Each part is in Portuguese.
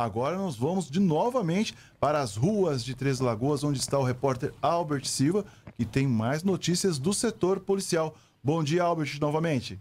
Agora nós vamos de novamente para as ruas de Três Lagoas, onde está o repórter Albert Silva, que tem mais notícias do setor policial. Bom dia, Albert, novamente.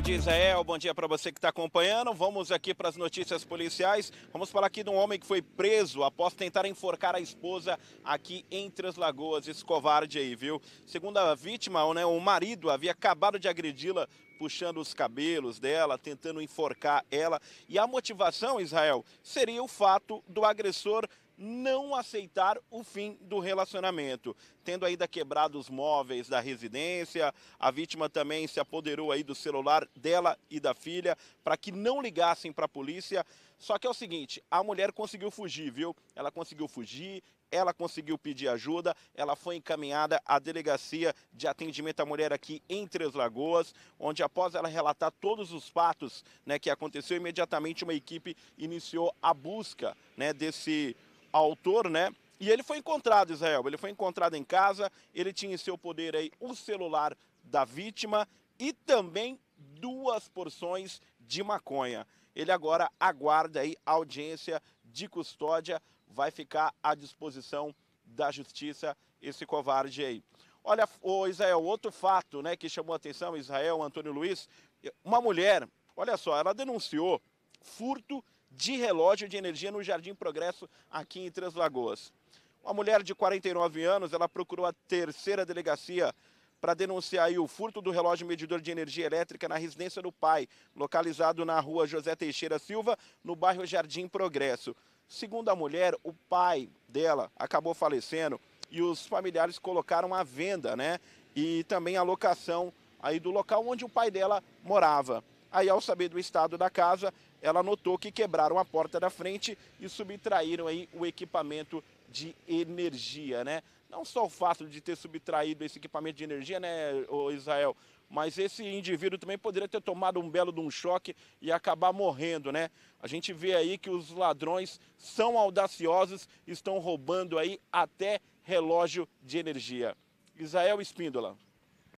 Bom dia, Israel. Bom dia para você que está acompanhando. Vamos aqui para as notícias policiais. Vamos falar aqui de um homem que foi preso após tentar enforcar a esposa aqui em Três Lagoas. Esse covarde aí, viu? Segundo a vítima, né, o marido havia acabado de agredi-la puxando os cabelos dela, tentando enforcar ela. E a motivação, Israel, seria o fato do agressor não aceitar o fim do relacionamento, tendo ainda quebrado os móveis da residência. A vítima também se apoderou aí do celular dela e da filha para que não ligassem para a polícia. Só que é o seguinte, a mulher conseguiu fugir, viu? Ela conseguiu fugir, ela conseguiu pedir ajuda, ela foi encaminhada à delegacia de atendimento à mulher aqui em Três Lagoas, onde após ela relatar todos os fatos né, que aconteceu, imediatamente uma equipe iniciou a busca né, desse autor, né? E ele foi encontrado, Israel. Ele foi encontrado em casa. Ele tinha em seu poder aí o celular da vítima e também duas porções de maconha. Ele agora aguarda aí a audiência de custódia. Vai ficar à disposição da justiça esse covarde aí. Olha, o Israel, outro fato né, que chamou a atenção, Israel, Antônio Luiz, uma mulher, olha só, ela denunciou furto de relógio de energia no Jardim Progresso, aqui em Três Lagoas. Uma mulher de 49 anos, ela procurou a terceira delegacia para denunciar o furto do relógio medidor de energia elétrica na residência do pai, localizado na rua José Teixeira Silva, no bairro Jardim Progresso. Segundo a mulher, o pai dela acabou falecendo e os familiares colocaram a venda, né? E também a locação aí do local onde o pai dela morava. Aí, ao saber do estado da casa, ela notou que quebraram a porta da frente e subtraíram aí o equipamento de energia, né? Não só o fato de ter subtraído esse equipamento de energia, né, Israel? Mas esse indivíduo também poderia ter tomado um belo de um choque e acabar morrendo, né? A gente vê aí que os ladrões são audaciosos, estão roubando aí até relógio de energia. Israel Espíndola.